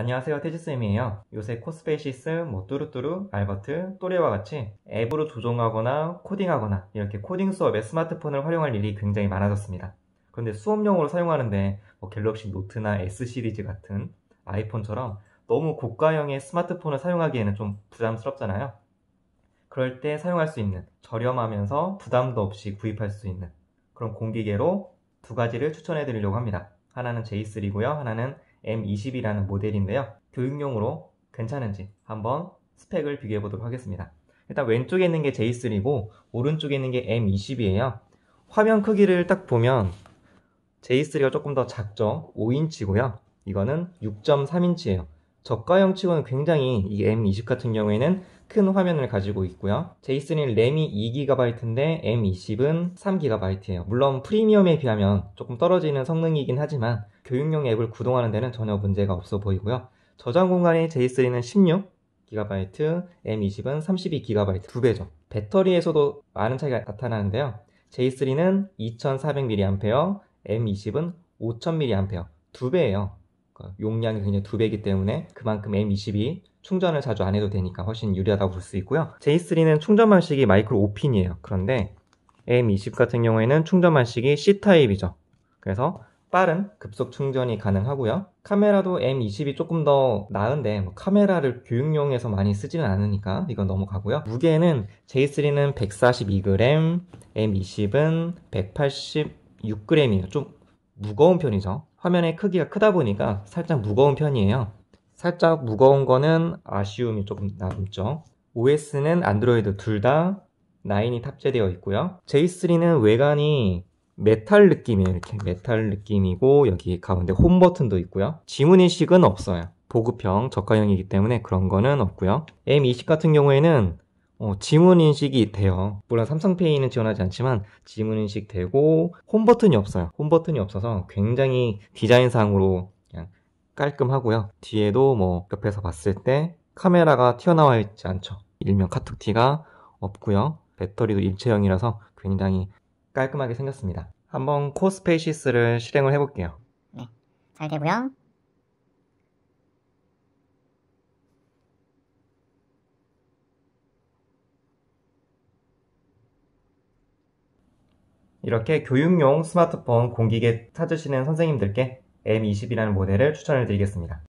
안녕하세요 태지쌤이에요 요새 코스베이시스, 뭐 뚜루뚜루, 알버트, 또래와 같이 앱으로 조종하거나 코딩하거나 이렇게 코딩 수업에 스마트폰을 활용할 일이 굉장히 많아졌습니다 그런데 수업용으로 사용하는데 뭐 갤럭시 노트나 S 시리즈 같은 아이폰처럼 너무 고가형의 스마트폰을 사용하기에는 좀 부담스럽잖아요 그럴 때 사용할 수 있는 저렴하면서 부담도 없이 구입할 수 있는 그런 공기계로 두 가지를 추천해 드리려고 합니다 하나는 J3고요 하나는 M20이라는 모델인데요. 교육용으로 괜찮은지 한번 스펙을 비교해 보도록 하겠습니다. 일단 왼쪽에 있는 게 J3고 오른쪽에 있는 게 M20이에요. 화면 크기를 딱 보면 J3가 조금 더 작죠. 5인치고요. 이거는 6.3인치예요. 저가형 치고는 굉장히 이 M20 같은 경우에는 큰 화면을 가지고 있고요. J3 램이 2GB인데 M20은 3GB예요. 물론 프리미엄에 비하면 조금 떨어지는 성능이긴 하지만 교육용 앱을 구동하는 데는 전혀 문제가 없어 보이고요. 저장 공간이 J3는 16GB, M20은 32GB, 두 배죠. 배터리에서도 많은 차이가 나타나는데요. J3는 2400mAh, M20은 5000mAh, 두 배예요. 그러니까 용량이 굉장히 두 배이기 때문에 그만큼 M20이 충전을 자주 안 해도 되니까 훨씬 유리하다고 볼 수 있고요. J3는 충전 방식이 마이크로 5핀이에요. 그런데 M20 같은 경우에는 충전 방식이 C타입이죠. 그래서 빠른 급속 충전이 가능하고요. 카메라도 M20이 조금 더 나은데 뭐 카메라를 교육용에서 많이 쓰지는 않으니까 이건 넘어가고요. 무게는 J3는 142g, M20은 186g이에요. 좀 무거운 편이죠. 화면의 크기가 크다 보니까 살짝 무거운 편이에요. 살짝 무거운 거는 아쉬움이 조금 남죠. OS는 안드로이드 둘 다 9이 탑재되어 있고요. J3는 외관이 메탈 느낌이에요. 이렇게 메탈 느낌이고 여기 가운데 홈 버튼도 있고요. 지문 인식은 없어요. 보급형 저가형이기 때문에 그런 거는 없고요. M20 같은 경우에는 어, 지문 인식이 돼요. 물론 삼성페이는 지원하지 않지만 지문 인식 되고 홈 버튼이 없어요. 홈 버튼이 없어서 굉장히 디자인상으로 깔끔하고요. 뒤에도 뭐 옆에서 봤을 때 카메라가 튀어나와 있지 않죠. 일명 카툭티가 없고요. 배터리도 일체형이라서 굉장히 깔끔하게 생겼습니다. 한번 코스페이시스를 실행을 해볼게요. 네, 잘 되고요. 이렇게 교육용 스마트폰 공기계 찾으시는 선생님들께 M20이라는 모델을 추천해 드리겠습니다.